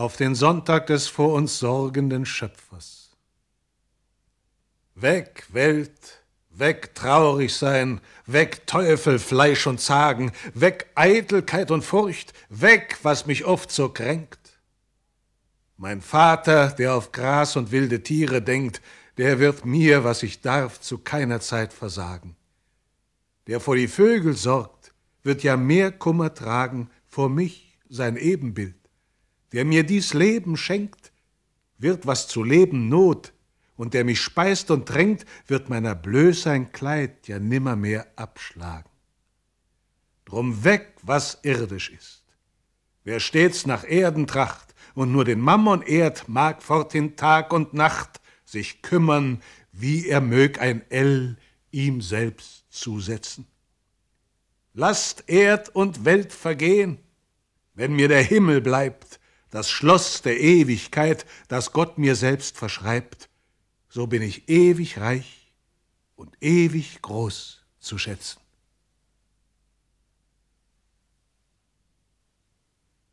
auf den Sonntag des vor uns sorgenden Schöpfers. Weg, Welt, weg traurig sein, weg Teufel, Fleisch und Zagen, weg Eitelkeit und Furcht, weg, was mich oft so kränkt. Mein Vater, der auf Gras und wilde Tiere denkt, der wird mir, was ich darf, zu keiner Zeit versagen. Der vor die Vögel sorgt, wird ja mehr Kummer tragen vor mich sein Ebenbild. Der mir dies Leben schenkt, wird was zu leben Not, und der mich speist und tränkt, wird meiner Blöße ein Kleid ja nimmermehr abschlagen. Drum weg, was irdisch ist. Wer stets nach Erden tracht und nur den Mammon ehrt, mag forthin Tag und Nacht sich kümmern, wie er mög ein L ihm selbst zusetzen. Lasst Erd und Welt vergehen, wenn mir der Himmel bleibt, das Schloss der Ewigkeit, das Gott mir selbst verschreibt, so bin ich ewig reich und ewig groß zu schätzen.